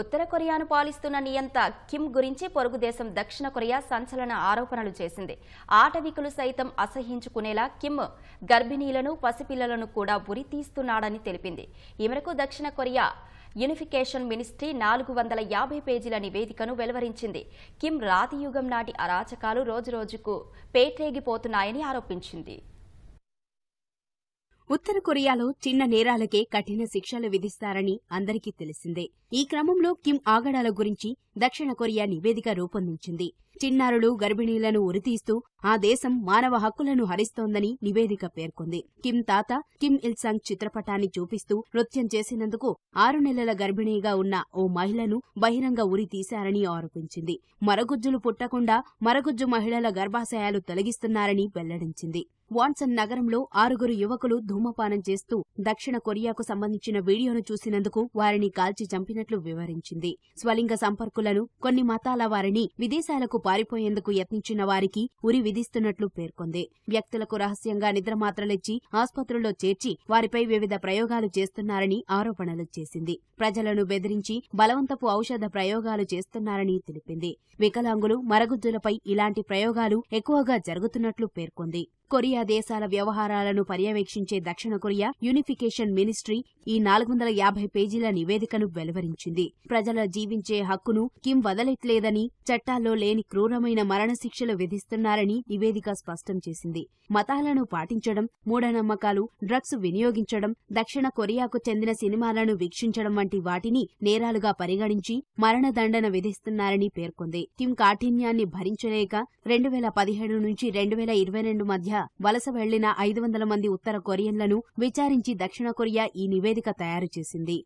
ఉత్తర కొరియాను పాలిస్తున్న నియంత కిమ్ గురించి పొరుగు దేశం దక్షిణ కొరియా సంచలన ఆరోపణలు చేసింది ఆటవికులు సైతం అసహించుకునేలా కిమ్ గర్భిణీలను పసిపిల్లలను కూడా ఉరి తీస్తున్నాడని తెలిపింది ఈ మేరకు దక్షిణ కొరియా యూనిఫికేషన్ మినిస్ట్రీ నాలుగు వందల యాభై పేజీల నివేదికను వెలువరించింది కిమ్ రాతియుగం నాటి అరాచకాలు రోజురోజుకు పేట్రేగిపోతున్నాయని ఆరోపించింది ఉత్తర కొరియాలో చిన్న నేరాలకే కఠిన శిక్షలు విధిస్తారని అందరికీ తెలిసిందే ఈ క్రమంలో కిమ్ ఆగడాల గురించి దక్షిణ కొరియా నివేదిక రూపొందించింది చిన్నారులు గర్భిణీలను ఉరితీస్తూ ఆ దేశం మానవ హక్కులను హరిస్తోందని నివేదిక పేర్కొంది కిమ్ తాత కిమ్ ఇల్సాంగ్ చిత్రపటాన్ని చూపిస్తూ నృత్యం చేసినందుకు ఆరు నెలల గర్భిణీగా ఉన్న ఓ మహిళను బహిరంగ ఉరి తీశారని ఆరోపించింది మరగుజ్జులు పుట్టకుండా మరగుజ్జు మహిళల గర్భాశయాలు తొలగిస్తున్నారని వెల్లడించింది వాన్సన్ నగరంలో ఆరుగురు యువకులు ధూమపానం చేస్తూ దక్షిణ కొరియాకు సంబంధించిన వీడియోను చూసినందుకు వారిని కాల్చి చంపినట్లు వివరించింది స్వలింగ సంపర్కులను కొన్ని మతాల వారిని విదేశాలకు పారిపోయేందుకు యత్నించిన వారికి ఉరి విధిస్తున్నట్లు పేర్కొంది వ్యక్తులకు రహస్యంగా నిద్రమాత్రలిచ్చి ఆసుపత్రుల్లో చేర్చి వారిపై వివిధ ప్రయోగాలు చేస్తున్నారని ఆరోపణలు చేసింది ప్రజలను బెదిరించి బలవంతపు ఔషధ ప్రయోగాలు చేస్తున్నారని తెలిపింది వికలాంగులు మరగుజ్జులపై ఇలాంటి ప్రయోగాలు ఎక్కువగా జరుగుతున్నట్లు పేర్కొంది కొరియా దేశాల వ్యవహారాలను పర్యవేక్షించే దక్షిణ కొరియా యూనిఫికేషన్ మినిస్ట్రీ ఈ నాలుగు వందల యాభై పేజీల నివేదికను వెలువరించింది ప్రజల జీవించే హక్కును కిమ్ వదలెట్లేదని చట్టాల్లో లేని క్రూరమైన మరణశిక్షలు విధిస్తున్నారని నివేదిక స్పష్టం చేసింది మతాలను పాటించడం మూఢనమ్మకాలు డ్రగ్స్ వినియోగించడం దక్షిణ కొరియాకు చెందిన సినిమాలను వీక్షించడం వంటి వాటిని నేరాలుగా పరిగణించి మరణదండన విధిస్తున్నారని పేర్కొంది కిమ్ కాఠిన్యాన్ని భరించలేక రెండు వేల పదిహేడు నుంచి రెండు వేల ఇరవై రెండు మధ్య వలస వెళ్లిన ఐదు వందల మంది ఉత్తర కొరియన్లను విచారించి దక్షిణ కొరియా ఈ నివేదిక తయారు చేసింది